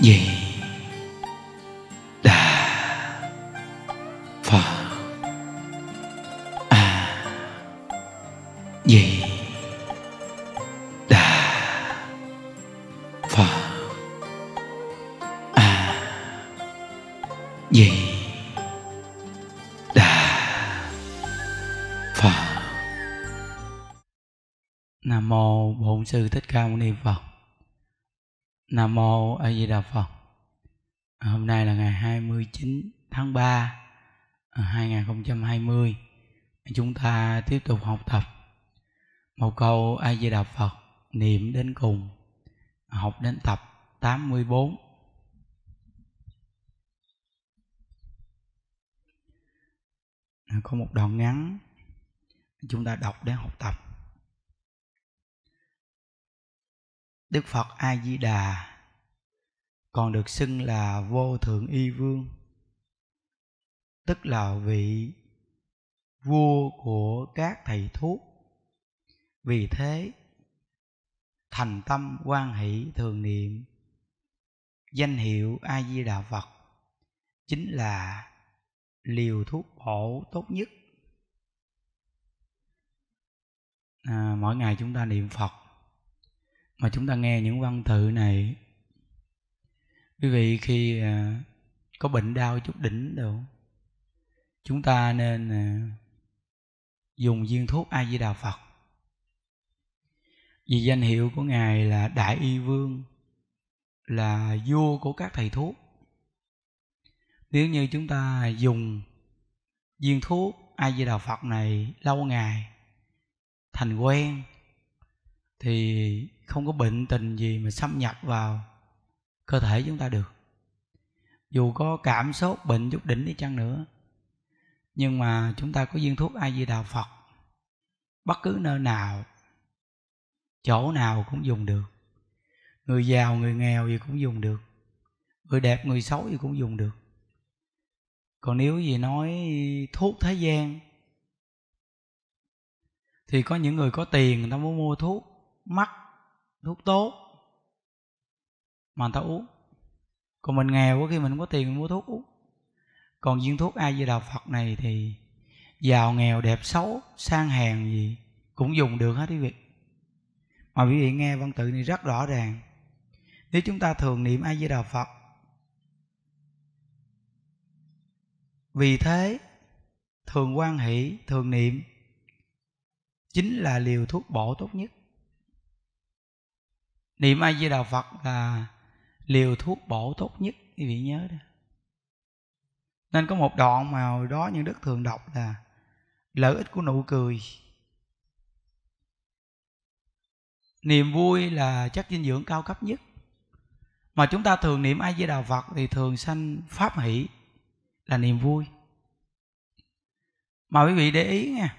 gì đà phật a gì đà phật a gì đà phật nam mô bổn sư thích ca mâu ni phật Nam Mô A Di Đà Phật à, Hôm nay là ngày 29 tháng 3 2020 à, Chúng ta tiếp tục học tập Một câu A Di Đà Phật niệm đến cùng Học đến tập 84 à, Có một đoạn ngắn Chúng ta đọc để học tập Đức Phật A Di Đà còn được xưng là vô thượng y vương tức là vị vua của các thầy thuốc vì thế thành tâm quan hỷ thường niệm danh hiệu a di đà phật chính là liều thuốc bổ tốt nhất à, mỗi ngày chúng ta niệm phật mà chúng ta nghe những văn tự này quý vị khi à, có bệnh đau chút đỉnh đâu chúng ta nên à, dùng viên thuốc a di đà phật vì danh hiệu của ngài là đại y vương là vua của các thầy thuốc nếu như chúng ta dùng viên thuốc a di đà phật này lâu ngày thành quen thì không có bệnh tình gì mà xâm nhập vào cơ thể chúng ta được dù có cảm xúc bệnh chút đỉnh đi chăng nữa nhưng mà chúng ta có viên thuốc a di đà phật bất cứ nơi nào chỗ nào cũng dùng được người giàu người nghèo gì cũng dùng được người đẹp người xấu gì cũng dùng được còn nếu gì nói thuốc thế gian thì có những người có tiền người ta muốn mua thuốc mắc thuốc tốt mà người ta uống còn mình nghèo quá khi mình không có tiền mua thuốc uống còn viên thuốc ai với đạo phật này thì giàu nghèo đẹp xấu sang hèn gì cũng dùng được hết quý vị mà quý vị nghe văn tự này rất rõ ràng nếu chúng ta thường niệm ai di đạo phật vì thế thường quan hỷ thường niệm chính là liều thuốc bổ tốt nhất niệm a di đà phật là liều thuốc bổ tốt nhất quý vị nhớ đó nên có một đoạn mà đó những đức thường đọc là lợi ích của nụ cười niềm vui là chất dinh dưỡng cao cấp nhất mà chúng ta thường niệm ai với đà phật thì thường sanh pháp hỷ là niềm vui mà quý vị để ý nha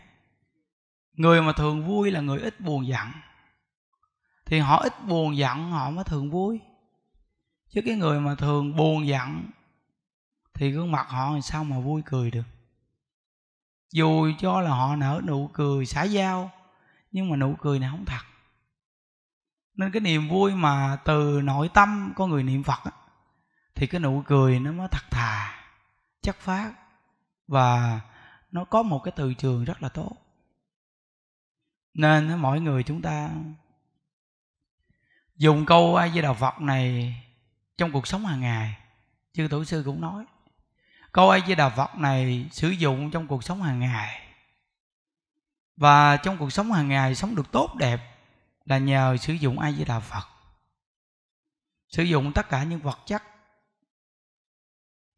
người mà thường vui là người ít buồn giận thì họ ít buồn giận họ mới thường vui chứ cái người mà thường buồn giận thì gương mặt họ làm sao mà vui cười được dù cho là họ nở nụ cười xả dao nhưng mà nụ cười này không thật nên cái niềm vui mà từ nội tâm con người niệm phật thì cái nụ cười nó mới thật thà chất phát và nó có một cái từ trường rất là tốt nên mỗi người chúng ta dùng câu ai với đạo phật này trong cuộc sống hàng ngày chư tổ sư cũng nói câu ai với đạo phật này sử dụng trong cuộc sống hàng ngày và trong cuộc sống hàng ngày sống được tốt đẹp là nhờ sử dụng ai với đạo phật sử dụng tất cả những vật chất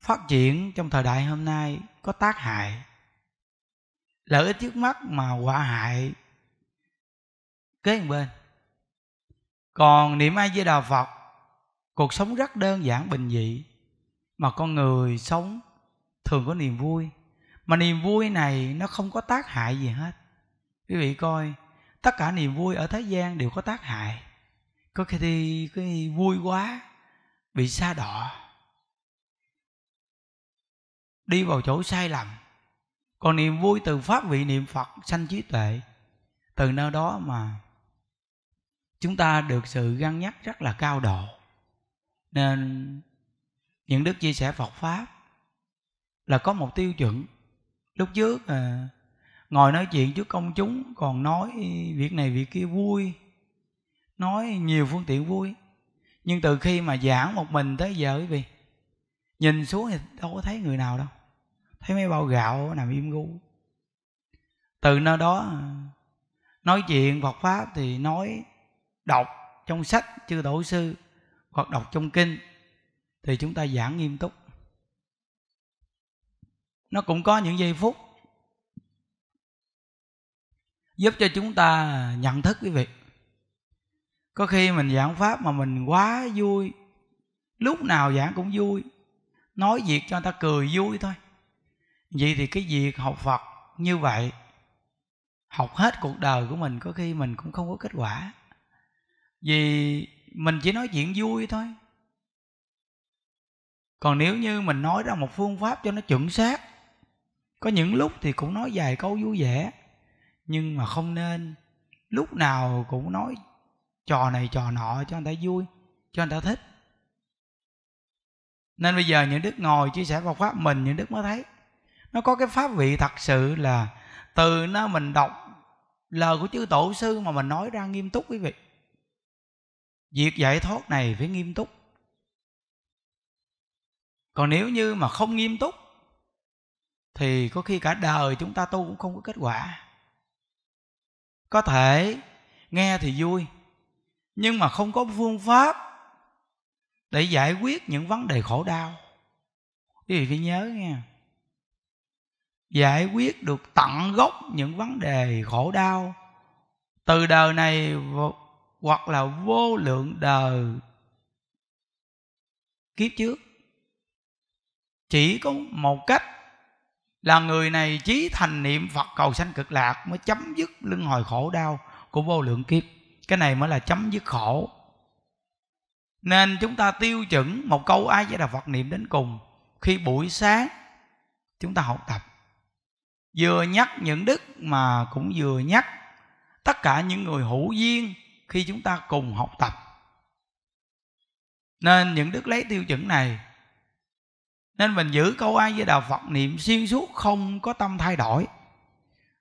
phát triển trong thời đại hôm nay có tác hại lợi ích trước mắt mà họa hại kế bên còn niệm a di đà phật cuộc sống rất đơn giản bình dị mà con người sống thường có niềm vui mà niềm vui này nó không có tác hại gì hết quý vị coi tất cả niềm vui ở thế gian đều có tác hại có khi cái vui quá bị xa đỏ đi vào chỗ sai lầm còn niềm vui từ pháp vị niệm phật sanh trí tuệ từ nơi đó mà chúng ta được sự găng nhắc rất là cao độ nên những đức chia sẻ phật pháp là có một tiêu chuẩn lúc trước à, ngồi nói chuyện trước công chúng còn nói việc này việc kia vui nói nhiều phương tiện vui nhưng từ khi mà giảng một mình tới giờ quý vị nhìn xuống thì đâu có thấy người nào đâu thấy mấy bao gạo nằm im gu từ nơi đó à, nói chuyện phật pháp thì nói đọc trong sách chư tổ sư hoặc đọc trong kinh thì chúng ta giảng nghiêm túc nó cũng có những giây phút giúp cho chúng ta nhận thức quý vị có khi mình giảng pháp mà mình quá vui lúc nào giảng cũng vui nói việc cho người ta cười vui thôi vậy thì cái việc học phật như vậy học hết cuộc đời của mình có khi mình cũng không có kết quả vì mình chỉ nói chuyện vui thôi còn nếu như mình nói ra một phương pháp cho nó chuẩn xác có những lúc thì cũng nói vài câu vui vẻ nhưng mà không nên lúc nào cũng nói trò này trò nọ cho người ta vui cho người ta thích nên bây giờ những đức ngồi chia sẻ Phật pháp mình những đức mới thấy nó có cái pháp vị thật sự là từ nó mình đọc lời của chư tổ sư mà mình nói ra nghiêm túc quý vị việc giải thoát này phải nghiêm túc còn nếu như mà không nghiêm túc thì có khi cả đời chúng ta tu cũng không có kết quả có thể nghe thì vui nhưng mà không có phương pháp để giải quyết những vấn đề khổ đau quý vị phải nhớ nha giải quyết được tận gốc những vấn đề khổ đau từ đời này hoặc là vô lượng đời kiếp trước chỉ có một cách là người này chí thành niệm phật cầu sanh cực lạc mới chấm dứt lưng hồi khổ đau của vô lượng kiếp cái này mới là chấm dứt khổ nên chúng ta tiêu chuẩn một câu ai với đà phật niệm đến cùng khi buổi sáng chúng ta học tập vừa nhắc những đức mà cũng vừa nhắc tất cả những người hữu duyên khi chúng ta cùng học tập nên những đức lấy tiêu chuẩn này nên mình giữ câu ai với đạo phật niệm xuyên suốt không có tâm thay đổi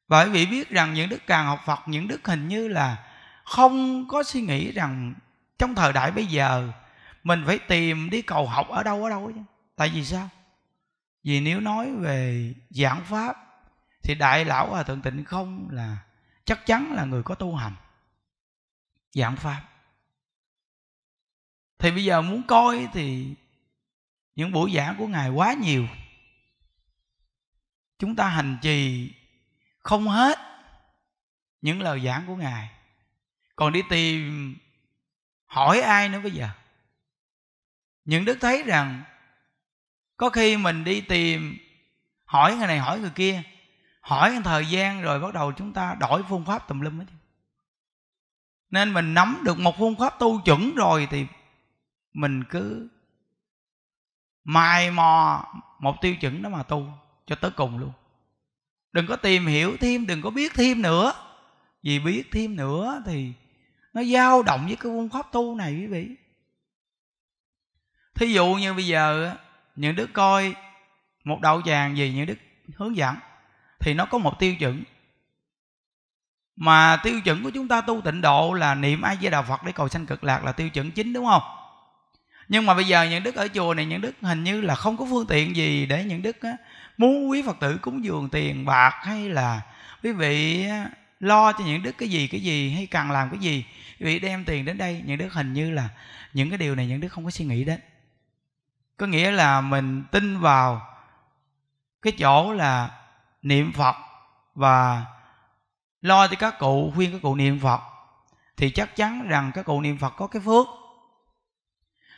bởi vì biết rằng những đức càng học phật những đức hình như là không có suy nghĩ rằng trong thời đại bây giờ mình phải tìm đi cầu học ở đâu ở đâu chứ tại vì sao vì nếu nói về giảng pháp thì đại lão hòa thượng tịnh không là chắc chắn là người có tu hành giảng pháp thì bây giờ muốn coi thì những buổi giảng của ngài quá nhiều chúng ta hành trì không hết những lời giảng của ngài còn đi tìm hỏi ai nữa bây giờ những đức thấy rằng có khi mình đi tìm hỏi người này hỏi người kia hỏi một thời gian rồi bắt đầu chúng ta đổi phương pháp tùm lum hết nên mình nắm được một phương pháp tu chuẩn rồi thì mình cứ mài mò một tiêu chuẩn đó mà tu cho tới cùng luôn đừng có tìm hiểu thêm đừng có biết thêm nữa vì biết thêm nữa thì nó dao động với cái phương pháp tu này quý vị thí dụ như bây giờ những đứa coi một đạo tràng gì những đức hướng dẫn thì nó có một tiêu chuẩn mà tiêu chuẩn của chúng ta tu tịnh độ là niệm ai di đà phật để cầu sanh cực lạc là tiêu chuẩn chính đúng không nhưng mà bây giờ những đức ở chùa này những đức hình như là không có phương tiện gì để những đức á, muốn quý phật tử cúng dường tiền bạc hay là quý vị lo cho những đức cái gì cái gì hay cần làm cái gì quý vị đem tiền đến đây những đức hình như là những cái điều này những đức không có suy nghĩ đến có nghĩa là mình tin vào cái chỗ là niệm phật và lo cho các cụ khuyên các cụ niệm phật thì chắc chắn rằng các cụ niệm phật có cái phước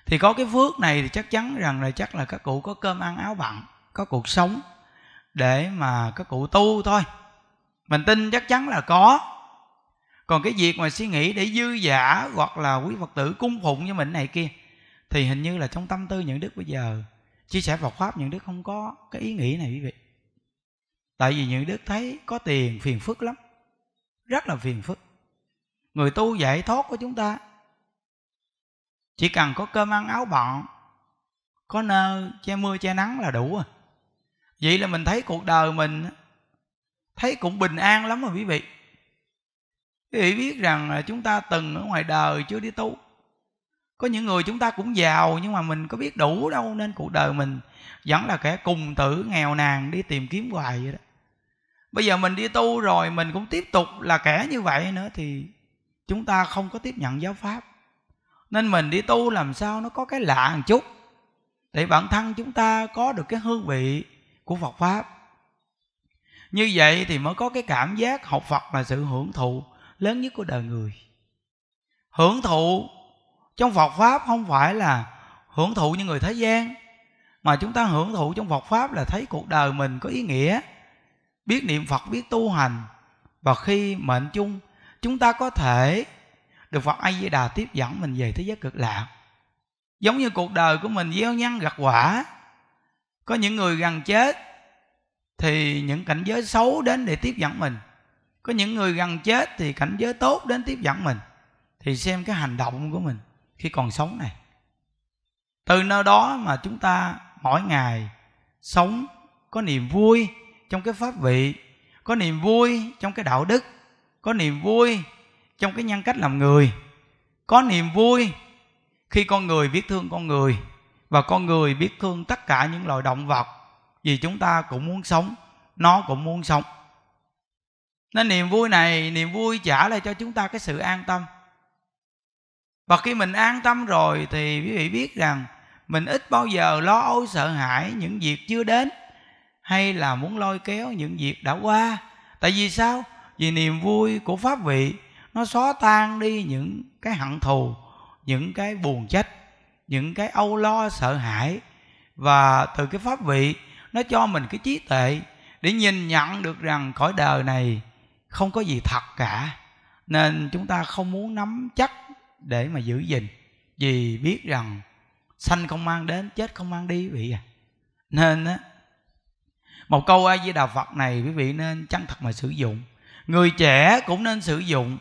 thì có cái phước này thì chắc chắn rằng là chắc là các cụ có cơm ăn áo bặn có cuộc sống để mà các cụ tu thôi mình tin chắc chắn là có còn cái việc mà suy nghĩ để dư giả hoặc là quý phật tử cung phụng cho mình này kia thì hình như là trong tâm tư những đức bây giờ chia sẻ Phật pháp những đức không có cái ý nghĩ này quý vị tại vì những đức thấy có tiền phiền phức lắm rất là phiền phức người tu giải thoát của chúng ta chỉ cần có cơm ăn áo bọn có nơi che mưa che nắng là đủ rồi vậy là mình thấy cuộc đời mình thấy cũng bình an lắm rồi quý vị quý vị biết rằng chúng ta từng ở ngoài đời chưa đi tu có những người chúng ta cũng giàu nhưng mà mình có biết đủ đâu nên cuộc đời mình vẫn là kẻ cùng tử nghèo nàn đi tìm kiếm hoài vậy đó bây giờ mình đi tu rồi mình cũng tiếp tục là kẻ như vậy nữa thì chúng ta không có tiếp nhận giáo pháp nên mình đi tu làm sao nó có cái lạ một chút để bản thân chúng ta có được cái hương vị của phật pháp như vậy thì mới có cái cảm giác học phật là sự hưởng thụ lớn nhất của đời người hưởng thụ trong phật pháp không phải là hưởng thụ như người thế gian mà chúng ta hưởng thụ trong phật pháp là thấy cuộc đời mình có ý nghĩa biết niệm phật biết tu hành và khi mệnh chung chúng ta có thể được phật a di đà tiếp dẫn mình về thế giới cực lạc giống như cuộc đời của mình gieo nhân gặt quả có những người gần chết thì những cảnh giới xấu đến để tiếp dẫn mình có những người gần chết thì cảnh giới tốt đến tiếp dẫn mình thì xem cái hành động của mình khi còn sống này từ nơi đó mà chúng ta mỗi ngày sống có niềm vui trong cái pháp vị có niềm vui trong cái đạo đức có niềm vui trong cái nhân cách làm người có niềm vui khi con người biết thương con người và con người biết thương tất cả những loài động vật vì chúng ta cũng muốn sống nó cũng muốn sống nên niềm vui này niềm vui trả lại cho chúng ta cái sự an tâm và khi mình an tâm rồi thì quý vị biết rằng mình ít bao giờ lo âu sợ hãi những việc chưa đến hay là muốn lôi kéo những việc đã qua tại vì sao vì niềm vui của pháp vị nó xóa tan đi những cái hận thù những cái buồn trách những cái âu lo sợ hãi và từ cái pháp vị nó cho mình cái trí tuệ để nhìn nhận được rằng cõi đời này không có gì thật cả nên chúng ta không muốn nắm chắc để mà giữ gìn vì biết rằng sanh không mang đến chết không mang đi vậy à nên á một câu a di đà phật này quý vị nên chân thật mà sử dụng người trẻ cũng nên sử dụng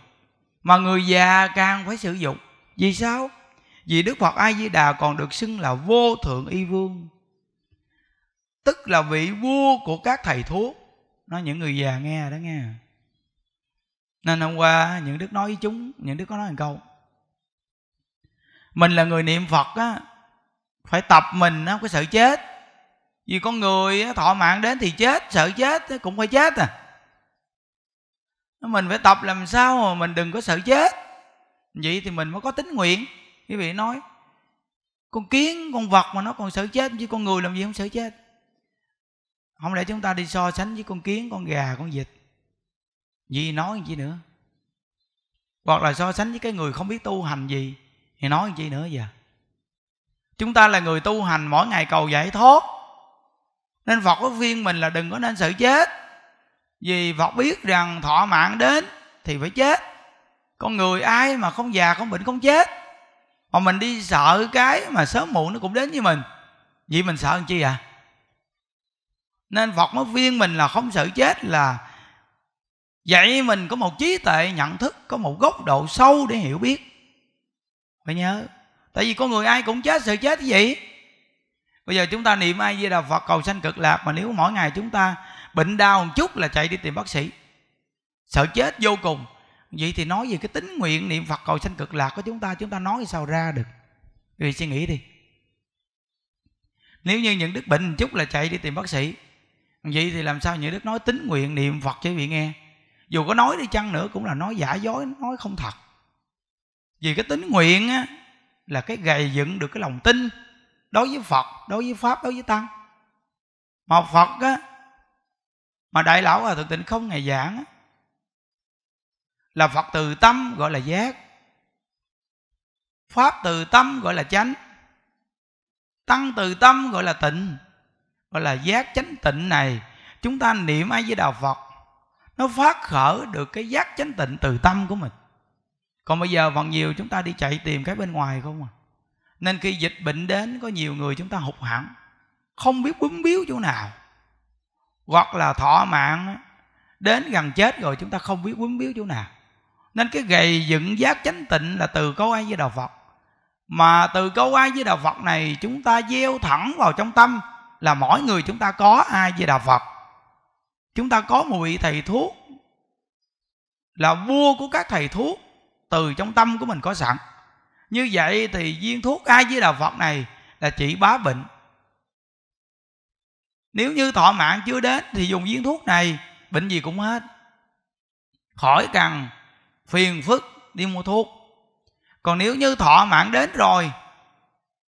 mà người già càng phải sử dụng vì sao vì đức phật a di đà còn được xưng là vô thượng y vương tức là vị vua của các thầy thuốc nói những người già nghe đó nghe nên hôm qua những đức nói với chúng những đức có nói một câu mình là người niệm phật á phải tập mình á cái sợ chết vì con người thọ mạng đến thì chết sợ chết cũng phải chết à mình phải tập làm sao mà mình đừng có sợ chết vậy thì mình mới có tính nguyện quý vị nói con kiến con vật mà nó còn sợ chết chứ con người làm gì không sợ chết không lẽ chúng ta đi so sánh với con kiến con gà con vịt gì nói gì nữa hoặc là so sánh với cái người không biết tu hành gì thì nói gì nữa giờ chúng ta là người tu hành mỗi ngày cầu giải thoát nên phật có viên mình là đừng có nên sợ chết vì phật biết rằng thọ mạng đến thì phải chết con người ai mà không già không bệnh không chết mà mình đi sợ cái mà sớm muộn nó cũng đến với mình vậy mình sợ làm chi à nên phật nói viên mình là không sợ chết là vậy mình có một trí tuệ nhận thức có một góc độ sâu để hiểu biết phải nhớ tại vì con người ai cũng chết sợ chết cái gì bây giờ chúng ta niệm ai di đà phật cầu sanh cực lạc mà nếu mỗi ngày chúng ta bệnh đau một chút là chạy đi tìm bác sĩ sợ chết vô cùng vậy thì nói về cái tính nguyện niệm phật cầu sanh cực lạc của chúng ta chúng ta nói sao ra được vì suy nghĩ đi nếu như những đức bệnh một chút là chạy đi tìm bác sĩ vậy thì làm sao những đức nói tính nguyện niệm phật cho vị nghe dù có nói đi chăng nữa cũng là nói giả dối nói không thật vì cái tính nguyện á, là cái gầy dựng được cái lòng tin đối với phật đối với pháp đối với tăng Mà phật á mà đại lão hòa thượng tịnh không ngày giảng á, là phật từ tâm gọi là giác pháp từ tâm gọi là chánh tăng từ tâm gọi là tịnh gọi là giác chánh tịnh này chúng ta niệm ai với đạo phật nó phát khởi được cái giác chánh tịnh từ tâm của mình còn bây giờ còn nhiều chúng ta đi chạy tìm cái bên ngoài không à nên khi dịch bệnh đến có nhiều người chúng ta hụt hẳn không biết bấm biếu chỗ nào hoặc là thọ mạng đến gần chết rồi chúng ta không biết bấm biếu chỗ nào nên cái gầy dựng giác chánh tịnh là từ câu ai với đạo phật mà từ câu ai với đạo phật này chúng ta gieo thẳng vào trong tâm là mỗi người chúng ta có ai với đạo phật chúng ta có một vị thầy thuốc là vua của các thầy thuốc từ trong tâm của mình có sẵn như vậy thì viên thuốc ai với đạo phật này là chỉ bá bệnh nếu như thọ mạng chưa đến thì dùng viên thuốc này bệnh gì cũng hết khỏi cần phiền phức đi mua thuốc còn nếu như thọ mạng đến rồi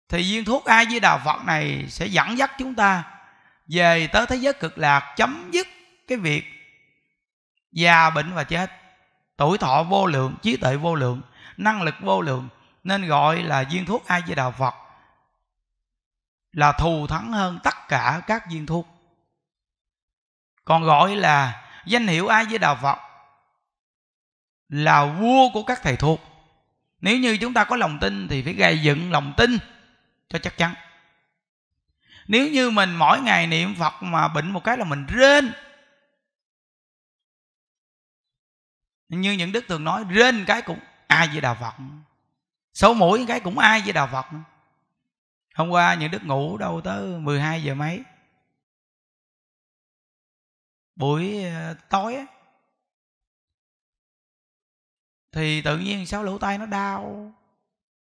thì viên thuốc ai với đạo phật này sẽ dẫn dắt chúng ta về tới thế giới cực lạc chấm dứt cái việc già bệnh và chết tuổi thọ vô lượng trí tuệ vô lượng năng lực vô lượng nên gọi là viên thuốc a di đà phật là thù thắng hơn tất cả các viên thuốc còn gọi là danh hiệu a di đà phật là vua của các thầy thuốc nếu như chúng ta có lòng tin thì phải gây dựng lòng tin cho chắc chắn nếu như mình mỗi ngày niệm phật mà bệnh một cái là mình rên như những đức thường nói rên cái cũng ai với đà phật sổ mũi cái cũng ai với đạo phật hôm qua những đức ngủ đâu tới 12 giờ mấy buổi ờ, tối thì tự nhiên sao lỗ tai nó đau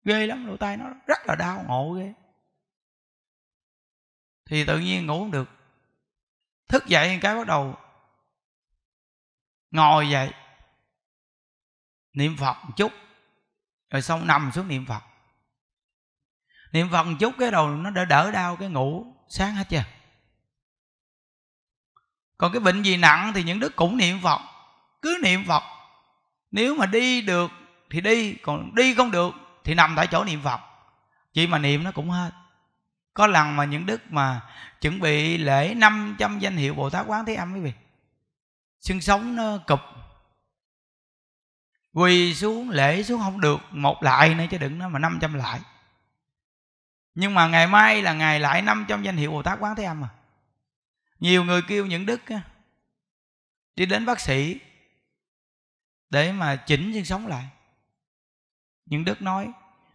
ghê lắm lỗ tai nó rất là đau ngộ ghê thì tự nhiên ngủ không được thức dậy cái bắt đầu ngồi dậy niệm phật một chút rồi xong nằm xuống niệm phật niệm phật một chút cái đầu nó đỡ đỡ đau cái ngủ sáng hết chưa còn cái bệnh gì nặng thì những đức cũng niệm phật cứ niệm phật nếu mà đi được thì đi còn đi không được thì nằm tại chỗ niệm phật chỉ mà niệm nó cũng hết có lần mà những đức mà chuẩn bị lễ 500 danh hiệu bồ tát quán thế âm quý vị xương sống nó cụp quỳ xuống lễ xuống không được một lại nữa chứ đừng nói mà 500 lại nhưng mà ngày mai là ngày lại 500 danh hiệu Bồ Tát Quán Thế Âm à nhiều người kêu những đức á, đi đến bác sĩ để mà chỉnh sinh sống lại những đức nói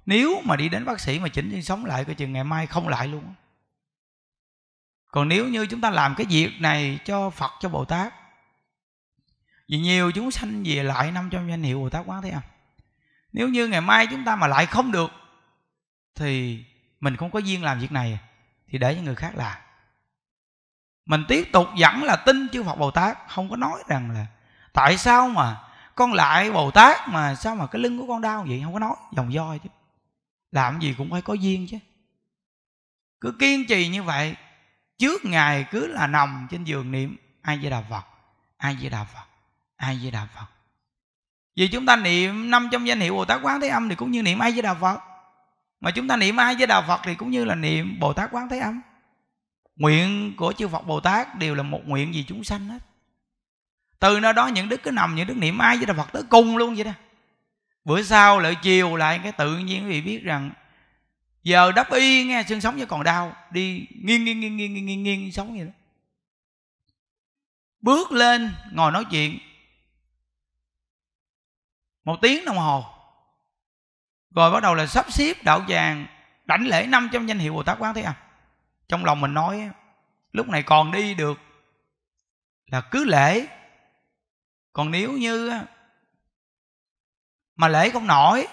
nếu mà đi đến bác sĩ mà chỉnh sinh sống lại coi chừng ngày mai không lại luôn còn nếu như chúng ta làm cái việc này cho phật cho bồ tát vì nhiều chúng sanh về lại năm 500 danh hiệu Bồ Tát Quán Thế Âm nếu như ngày mai chúng ta mà lại không được thì mình không có duyên làm việc này thì để cho người khác làm mình tiếp tục vẫn là tin chư Phật Bồ Tát không có nói rằng là tại sao mà con lại Bồ Tát mà sao mà cái lưng của con đau vậy không có nói dòng voi chứ làm gì cũng phải có duyên chứ cứ kiên trì như vậy trước ngày cứ là nằm trên giường niệm ai với đà Phật ai với đà Phật ai với đà phật vì chúng ta niệm năm trong danh hiệu bồ tát quán thế âm thì cũng như niệm ai với đà phật mà chúng ta niệm ai với đà phật thì cũng như là niệm bồ tát quán thế âm nguyện của chư phật bồ tát đều là một nguyện vì chúng sanh hết từ nơi đó những đức cứ nằm những đức niệm ai với đà phật tới cùng luôn vậy đó bữa sau lại chiều lại cái tự nhiên quý vị biết rằng giờ đắp y nghe xương sống vẫn còn đau đi nghiêng nghiêng nghiêng nghiêng nghiêng, nghiêng sống vậy đó bước lên ngồi nói chuyện một tiếng đồng hồ rồi bắt đầu là sắp xếp đạo vàng, đảnh lễ năm 500 danh hiệu Bồ Tát Quán Thế Âm trong lòng mình nói lúc này còn đi được là cứ lễ còn nếu như mà lễ không nổi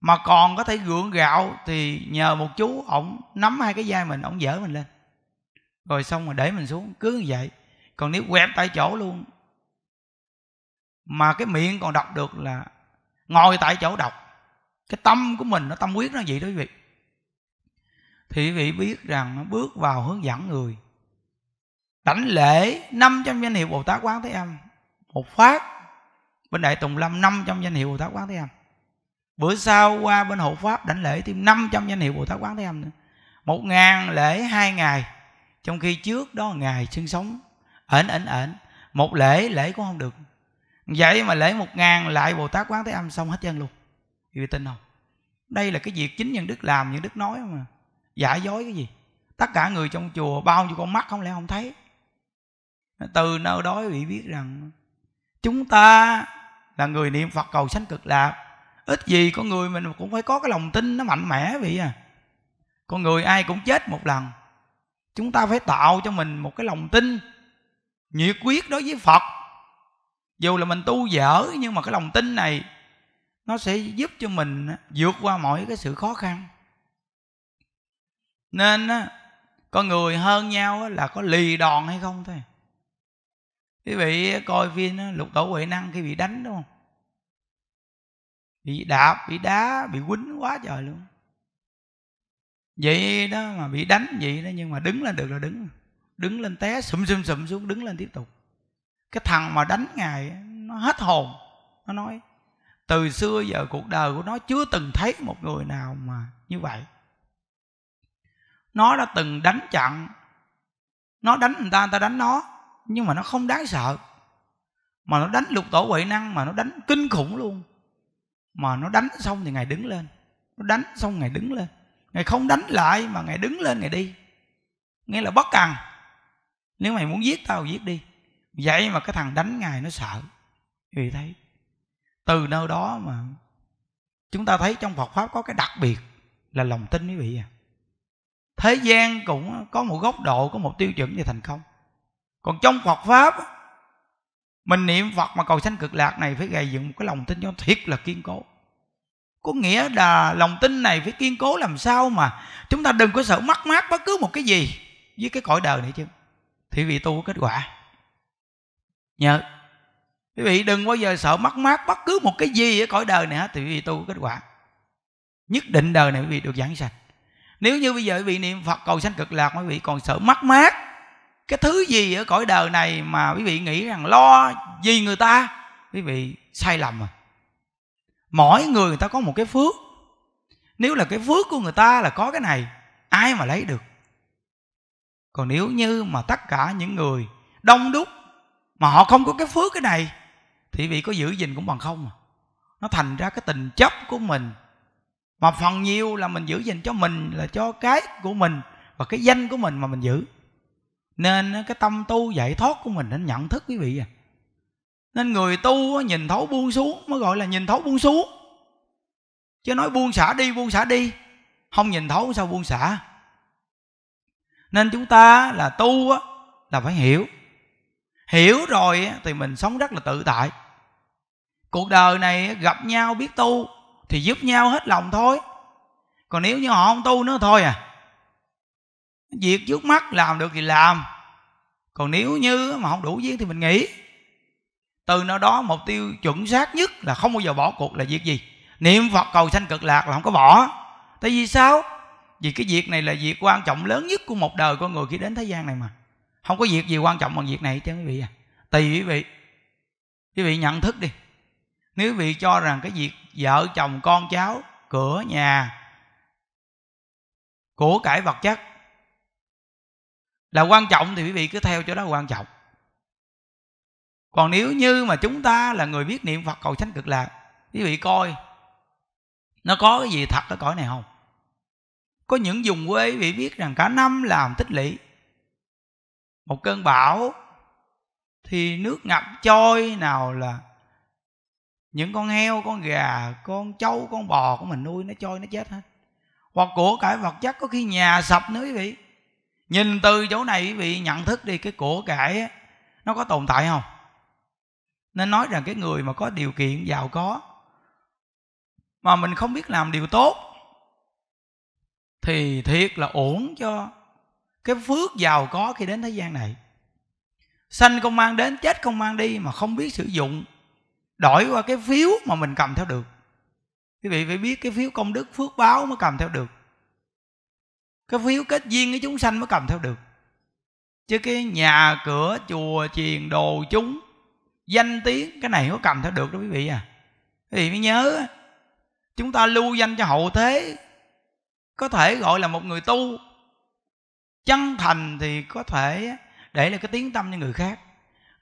mà còn có thể gượng gạo thì nhờ một chú ổng nắm hai cái vai mình ổng dở mình lên rồi xong rồi để mình xuống cứ như vậy còn nếu quẹp tại chỗ luôn mà cái miệng còn đọc được là ngồi tại chỗ đọc cái tâm của mình nó tâm quyết nó gì đó quý vị thì quý vị biết rằng nó bước vào hướng dẫn người đảnh lễ 500 danh hiệu Bồ Tát Quán Thế Âm một phát bên Đại Tùng Lâm 500 danh hiệu Bồ Tát Quán Thế Âm bữa sau qua bên Hộ Pháp đảnh lễ thêm 500 danh hiệu Bồ Tát Quán Thế Âm nữa một ngàn lễ hai ngày trong khi trước đó ngày sinh sống ẩn ẩn ẩn một lễ lễ cũng không được vậy mà lễ một ngàn lại bồ tát quán thế âm xong hết trơn luôn vì tin không đây là cái việc chính nhân đức làm những đức nói mà giả dối cái gì tất cả người trong chùa bao nhiêu con mắt không lẽ không thấy từ nơi đó bị biết rằng chúng ta là người niệm phật cầu sanh cực lạc ít gì con người mình cũng phải có cái lòng tin nó mạnh mẽ vậy à con người ai cũng chết một lần chúng ta phải tạo cho mình một cái lòng tin nhiệt quyết đối với phật dù là mình tu dở nhưng mà cái lòng tin này nó sẽ giúp cho mình vượt qua mọi cái sự khó khăn nên con người hơn nhau là có lì đòn hay không thôi quý vị coi phim lục tổ huệ năng khi bị đánh đúng không bị đạp bị đá bị quýnh quá trời luôn vậy đó mà bị đánh vậy đó nhưng mà đứng lên được là đứng đứng lên té sụm sụm sụm xuống đứng lên tiếp tục cái thằng mà đánh ngài nó hết hồn nó nói từ xưa giờ cuộc đời của nó chưa từng thấy một người nào mà như vậy nó đã từng đánh chặn nó đánh người ta người ta đánh nó nhưng mà nó không đáng sợ mà nó đánh lục tổ huệ năng mà nó đánh kinh khủng luôn mà nó đánh xong thì ngài đứng lên nó đánh xong ngài đứng lên ngài không đánh lại mà ngài đứng lên ngài đi nghĩa là bất cần nếu mày muốn giết tao giết đi vậy mà cái thằng đánh ngài nó sợ vì thấy từ nơi đó mà chúng ta thấy trong Phật pháp có cái đặc biệt là lòng tin quý vị à thế gian cũng có một góc độ có một tiêu chuẩn về thành công còn trong Phật pháp mình niệm Phật mà cầu sanh cực lạc này phải gây dựng một cái lòng tin cho thiệt là kiên cố có nghĩa là lòng tin này phải kiên cố làm sao mà chúng ta đừng có sợ mất mát bất cứ một cái gì với cái cõi đời này chứ thì vị tu có kết quả nhớ quý vị đừng bao giờ sợ mất mát bất cứ một cái gì ở cõi đời này thì quý vị tu kết quả nhất định đời này quý vị được giảng sạch nếu như bây giờ quý vị niệm phật cầu sanh cực lạc quý vị còn sợ mất mát cái thứ gì ở cõi đời này mà quý vị nghĩ rằng lo gì người ta quý vị sai lầm rồi à. mỗi người người ta có một cái phước nếu là cái phước của người ta là có cái này ai mà lấy được còn nếu như mà tất cả những người đông đúc mà họ không có cái phước cái này thì vị có giữ gìn cũng bằng không à. nó thành ra cái tình chấp của mình mà phần nhiều là mình giữ gìn cho mình là cho cái của mình và cái danh của mình mà mình giữ nên cái tâm tu giải thoát của mình nên nhận thức quý vị à nên người tu nhìn thấu buông xuống mới gọi là nhìn thấu buông xuống chứ nói buông xả đi buông xả đi không nhìn thấu sao buông xả nên chúng ta là tu á là phải hiểu hiểu rồi thì mình sống rất là tự tại cuộc đời này gặp nhau biết tu thì giúp nhau hết lòng thôi còn nếu như họ không tu nữa thôi à việc trước mắt làm được thì làm còn nếu như mà không đủ duyên thì mình nghỉ từ nơi đó mục tiêu chuẩn xác nhất là không bao giờ bỏ cuộc là việc gì niệm phật cầu sanh cực lạc là không có bỏ tại vì sao vì cái việc này là việc quan trọng lớn nhất của một đời con người khi đến thế gian này mà không có việc gì quan trọng bằng việc này chứ quý vị à tùy quý vị quý vị nhận thức đi nếu quý vị cho rằng cái việc vợ chồng con cháu cửa nhà của cải vật chất là quan trọng thì quý vị cứ theo cho đó quan trọng còn nếu như mà chúng ta là người biết niệm phật cầu sanh cực lạc quý vị coi nó có cái gì thật ở cõi này không có những vùng quê quý vị biết rằng cả năm làm tích lũy một cơn bão thì nước ngập trôi nào là những con heo con gà con trâu con bò của mình nuôi nó trôi nó chết hết hoặc của cải vật chất có khi nhà sập nữa quý vị nhìn từ chỗ này quý vị nhận thức đi cái của cải ấy, nó có tồn tại không nên nói rằng cái người mà có điều kiện giàu có mà mình không biết làm điều tốt thì thiệt là ổn cho cái phước giàu có khi đến thế gian này sanh không mang đến chết không mang đi mà không biết sử dụng đổi qua cái phiếu mà mình cầm theo được quý vị phải biết cái phiếu công đức phước báo mới cầm theo được cái phiếu kết duyên với chúng sanh mới cầm theo được chứ cái nhà cửa chùa chiền đồ chúng danh tiếng cái này có cầm theo được đó quý vị à quý vị mới nhớ chúng ta lưu danh cho hậu thế có thể gọi là một người tu chân thành thì có thể để là cái tiếng tâm cho người khác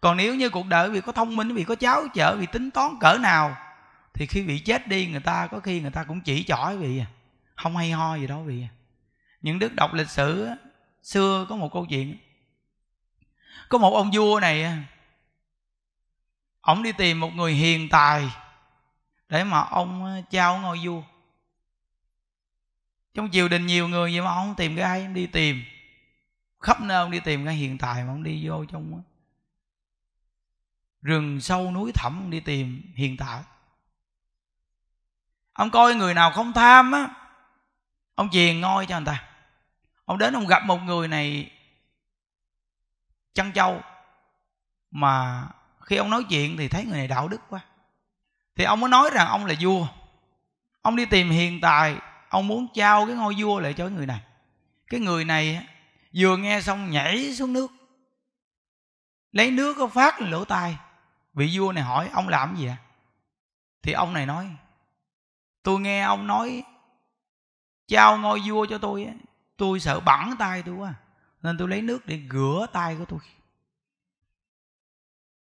còn nếu như cuộc đời vì có thông minh vì có cháu chở vì tính toán cỡ nào thì khi bị chết đi người ta có khi người ta cũng chỉ chỏ vị à. không hay ho gì đó vị à. những đức đọc lịch sử xưa có một câu chuyện có một ông vua này ông đi tìm một người hiền tài để mà ông ờ, trao ngôi vua trong triều đình nhiều người vậy mà ông không tìm cái ai ông đi tìm khắp nơi ông đi tìm cái hiện tại mà ông đi vô trong đó. rừng sâu núi thẳm ông đi tìm hiện tại ông coi người nào không tham á ông truyền ngôi cho người ta ông đến ông gặp một người này chăn trâu mà khi ông nói chuyện thì thấy người này đạo đức quá thì ông mới nói rằng ông là vua ông đi tìm hiện tại ông muốn trao cái ngôi vua lại cho người này cái người này vừa nghe xong nhảy xuống nước lấy nước có phát lỗ tai vị vua này hỏi ông làm gì ạ à? thì ông này nói tôi nghe ông nói trao ngôi vua cho tôi tôi sợ bẩn tay tôi quá nên tôi lấy nước để rửa tay của tôi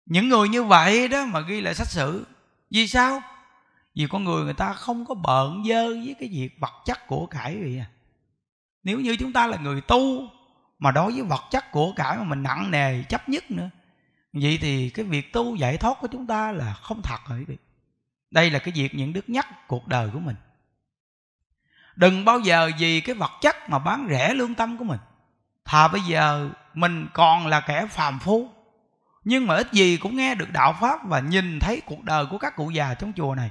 những người như vậy đó mà ghi lại sách sử vì sao vì con người người ta không có bợn dơ với cái việc vật chất của cải vậy à nếu như chúng ta là người tu mà đối với vật chất của cải mà mình nặng nề chấp nhất nữa vậy thì cái việc tu giải thoát của chúng ta là không thật rồi quý vị đây là cái việc những đức nhắc cuộc đời của mình đừng bao giờ vì cái vật chất mà bán rẻ lương tâm của mình thà bây giờ mình còn là kẻ phàm phu nhưng mà ít gì cũng nghe được đạo pháp và nhìn thấy cuộc đời của các cụ già trong chùa này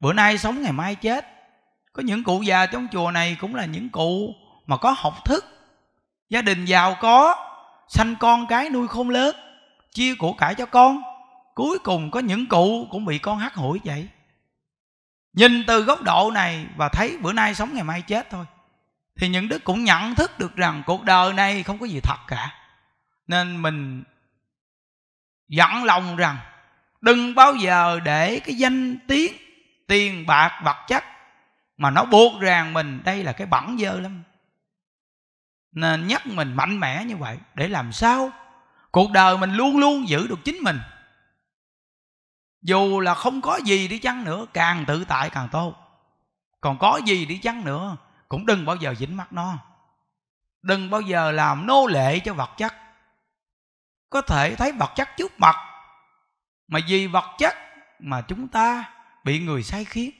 bữa nay sống ngày mai chết có những cụ già trong chùa này cũng là những cụ mà có học thức gia đình giàu có sanh con cái nuôi khôn lớn chia của cải cho con cuối cùng có những cụ cũng bị con hắt hủi vậy nhìn từ góc độ này và thấy bữa nay sống ngày mai chết thôi thì những đức cũng nhận thức được rằng cuộc đời này không có gì thật cả nên mình dặn lòng rằng đừng bao giờ để cái danh tiếng tiền bạc vật chất mà nó buộc ràng mình đây là cái bẩn dơ lắm nhắc mình mạnh mẽ như vậy để làm sao cuộc đời mình luôn luôn giữ được chính mình dù là không có gì đi chăng nữa càng tự tại càng tốt còn có gì đi chăng nữa cũng đừng bao giờ dính mắt nó đừng bao giờ làm nô lệ cho vật chất có thể thấy vật chất trước mặt mà vì vật chất mà chúng ta bị người sai khiến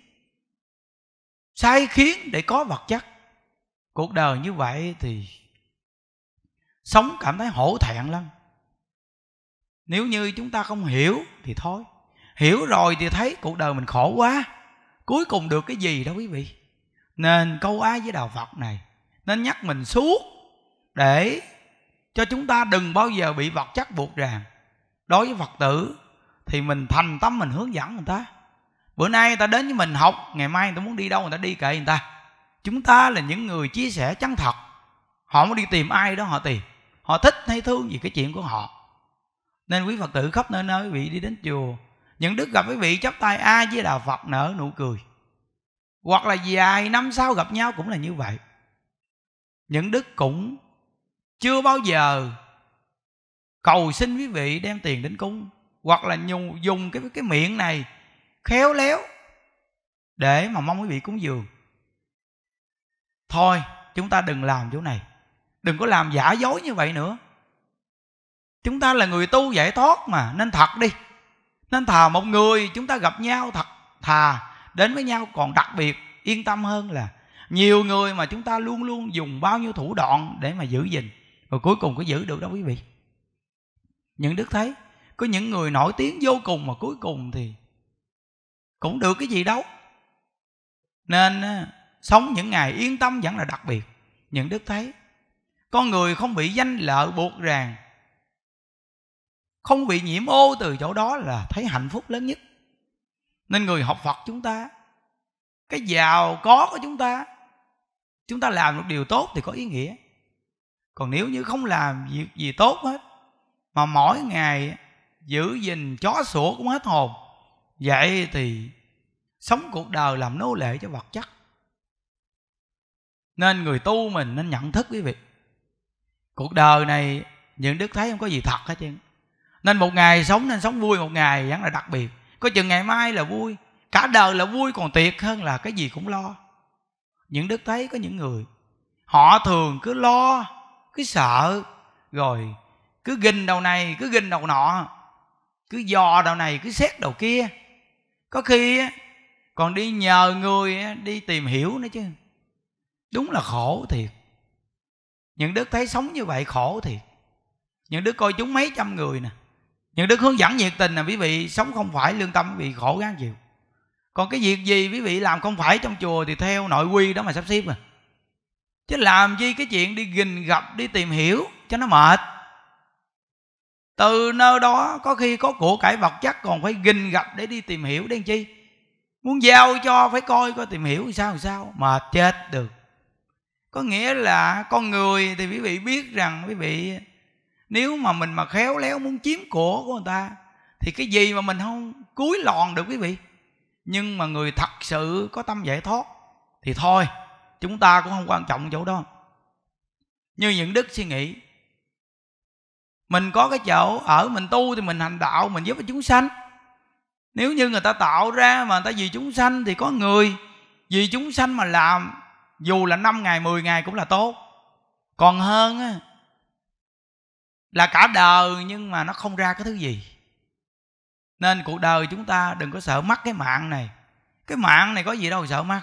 sai khiến để có vật chất cuộc đời như vậy thì sống cảm thấy hổ thẹn lắm nếu như chúng ta không hiểu thì thôi hiểu rồi thì thấy cuộc đời mình khổ quá cuối cùng được cái gì đó quý vị nên câu ai với đạo phật này nên nhắc mình suốt để cho chúng ta đừng bao giờ bị vật chất buộc ràng đối với phật tử thì mình thành tâm mình hướng dẫn người ta bữa nay người ta đến với mình học ngày mai người ta muốn đi đâu người ta đi kệ người ta chúng ta là những người chia sẻ chân thật họ muốn đi tìm ai đó họ tìm họ thích hay thương gì cái chuyện của họ nên quý phật tử khắp nơi nơi quý vị đi đến chùa những đức gặp quý vị chắp tay a với đà phật nở nụ cười hoặc là vài năm sau gặp nhau cũng là như vậy những đức cũng chưa bao giờ cầu xin quý vị đem tiền đến cúng hoặc là dùng, dùng cái cái miệng này khéo léo để mà mong quý vị cúng dường thôi chúng ta đừng làm chỗ này đừng có làm giả dối như vậy nữa chúng ta là người tu giải thoát mà nên thật đi nên thà một người chúng ta gặp nhau thật thà đến với nhau còn đặc biệt yên tâm hơn là nhiều người mà chúng ta luôn luôn dùng bao nhiêu thủ đoạn để mà giữ gìn rồi cuối cùng có giữ được đâu quý vị những đức thấy có những người nổi tiếng vô cùng mà cuối cùng thì cũng được cái gì đâu nên sống những ngày yên tâm vẫn là đặc biệt những đức thấy con người không bị danh lợi buộc ràng không bị nhiễm ô từ chỗ đó là thấy hạnh phúc lớn nhất nên người học phật chúng ta cái giàu có của chúng ta chúng ta làm được điều tốt thì có ý nghĩa còn nếu như không làm việc gì tốt hết mà mỗi ngày giữ gìn chó sủa cũng hết hồn vậy thì sống cuộc đời làm nô lệ cho vật chất nên người tu mình nên nhận thức quý vị cuộc đời này những đức thấy không có gì thật hết trơn nên một ngày sống nên sống vui một ngày vẫn là đặc biệt có chừng ngày mai là vui cả đời là vui còn tiệt hơn là cái gì cũng lo những đức thấy có những người họ thường cứ lo cứ sợ rồi cứ ginh đầu này cứ ginh đầu nọ cứ dò đầu này cứ xét đầu kia có khi còn đi nhờ người đi tìm hiểu nữa chứ đúng là khổ thiệt những đức thấy sống như vậy khổ thiệt những đức coi chúng mấy trăm người nè những đức hướng dẫn nhiệt tình nè, quý vị sống không phải lương tâm vì khổ gắng chịu còn cái việc gì quý vị làm không phải trong chùa thì theo nội quy đó mà sắp xếp à chứ làm chi cái chuyện đi gìn gặp đi tìm hiểu cho nó mệt từ nơi đó có khi có của cải vật chất còn phải gìn gặp để đi tìm hiểu để chi muốn giao cho phải coi coi tìm hiểu sao sao mệt chết được có nghĩa là con người thì quý vị biết rằng quý vị nếu mà mình mà khéo léo muốn chiếm của của người ta thì cái gì mà mình không cúi lòn được quý vị nhưng mà người thật sự có tâm giải thoát thì thôi chúng ta cũng không quan trọng chỗ đó như những đức suy nghĩ mình có cái chỗ ở mình tu thì mình hành đạo mình giúp cho chúng sanh nếu như người ta tạo ra mà người ta vì chúng sanh thì có người vì chúng sanh mà làm dù là 5 ngày 10 ngày cũng là tốt còn hơn á là cả đời nhưng mà nó không ra cái thứ gì nên cuộc đời chúng ta đừng có sợ mắc cái mạng này cái mạng này có gì đâu sợ mắc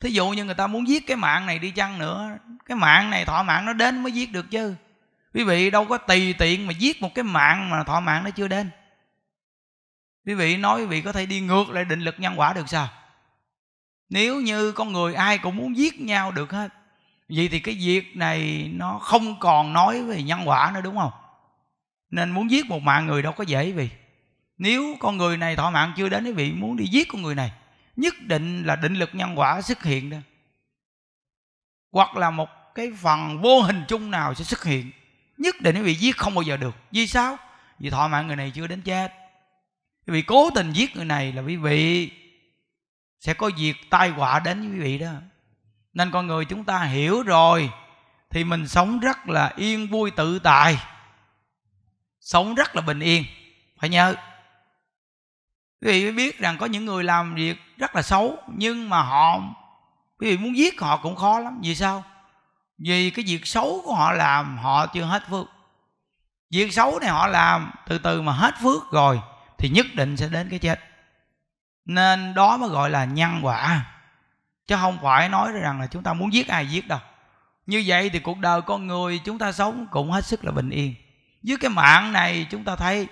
thí dụ như người ta muốn giết cái mạng này đi chăng nữa cái mạng này thọ mạng nó đến mới giết được chứ quý vị đâu có tùy tiện mà giết một cái mạng mà thọ mạng nó chưa đến quý vị nói quý vị có thể đi ngược lại định lực nhân quả được sao nếu như con người ai cũng muốn giết nhau được hết vậy thì cái việc này nó không còn nói về nhân quả nữa đúng không nên muốn giết một mạng người đâu có dễ vì nếu con người này thọ mạng chưa đến quý vị muốn đi giết con người này nhất định là định lực nhân quả xuất hiện đó hoặc là một cái phần vô hình chung nào sẽ xuất hiện nhất định quý vị giết không bao giờ được vì sao vì thọ mạng người này chưa đến chết vì cố tình giết người này là quý vị sẽ có việc tai họa đến với quý vị đó nên con người chúng ta hiểu rồi thì mình sống rất là yên vui tự tại sống rất là bình yên phải nhớ quý vị biết rằng có những người làm việc rất là xấu nhưng mà họ quý vị muốn giết họ cũng khó lắm vì sao vì cái việc xấu của họ làm họ chưa hết phước việc xấu này họ làm từ từ mà hết phước rồi thì nhất định sẽ đến cái chết nên đó mới gọi là nhân quả chứ không phải nói rằng là chúng ta muốn giết ai giết đâu như vậy thì cuộc đời con người chúng ta sống cũng hết sức là bình yên với cái mạng này chúng ta thấy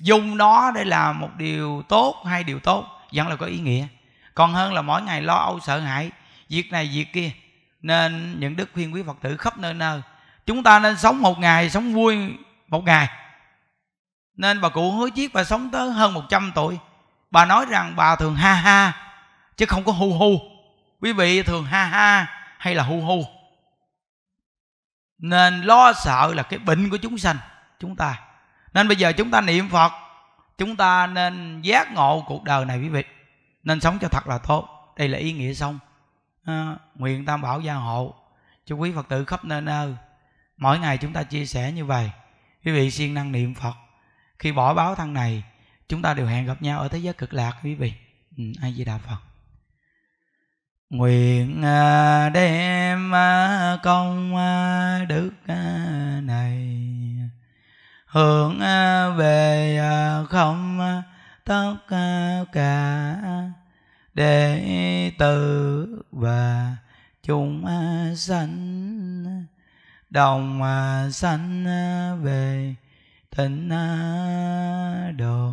dùng nó để làm một điều tốt hay điều tốt vẫn là có ý nghĩa còn hơn là mỗi ngày lo âu sợ hãi việc này việc kia nên những đức khuyên quý phật tử khắp nơi nơi chúng ta nên sống một ngày sống vui một ngày nên bà cụ hứa chiếc và sống tới hơn 100 tuổi bà nói rằng bà thường ha ha chứ không có hu hu quý vị thường ha ha hay là hu hu nên lo sợ là cái bệnh của chúng sanh chúng ta nên bây giờ chúng ta niệm phật chúng ta nên giác ngộ cuộc đời này quý vị nên sống cho thật là tốt đây là ý nghĩa xong à, ờ, nguyện tam bảo gia hộ cho quý phật tử khắp nơi nơi mỗi ngày chúng ta chia sẻ như vậy quý vị siêng năng niệm phật khi bỏ báo thân này chúng ta đều hẹn gặp nhau ở thế giới cực lạc quý vị ừ, a di đà phật nguyện à, đem à, công à, đức này hướng về không tất cả đệ tử và chúng sanh đồng sanh về thịnh độ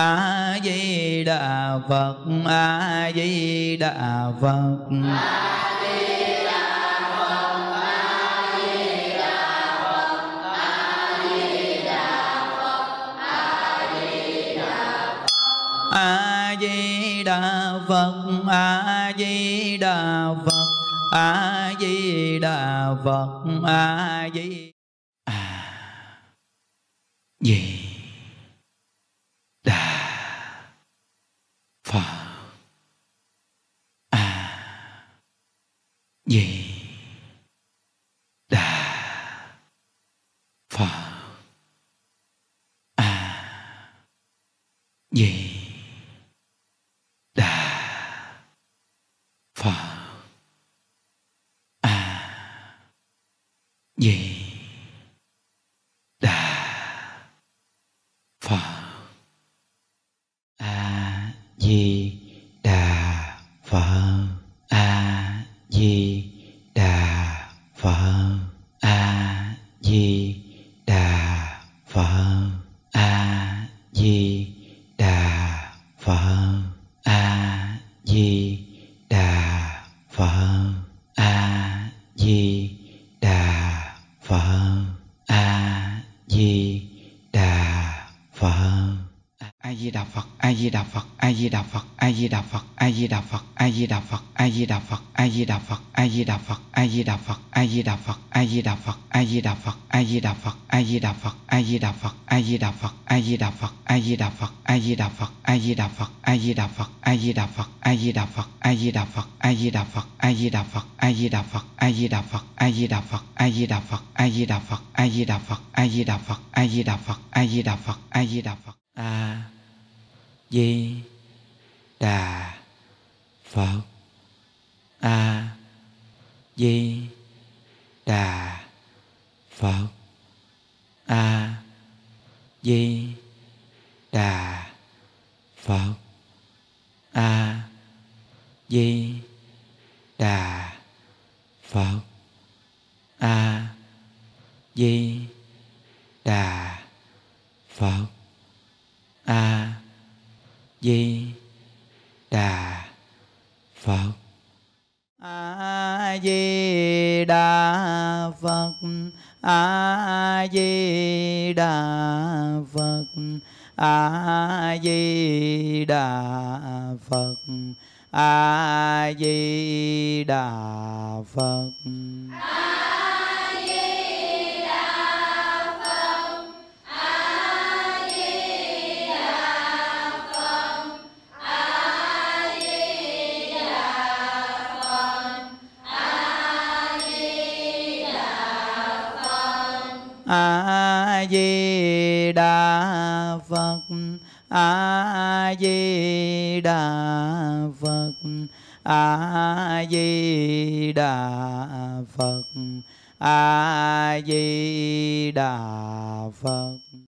a di đà phật a di đà phật a di đà phật a di đà phật a di đà phật a di đà phật a di phật a di đà phật a di đà phật a di 哇。di đà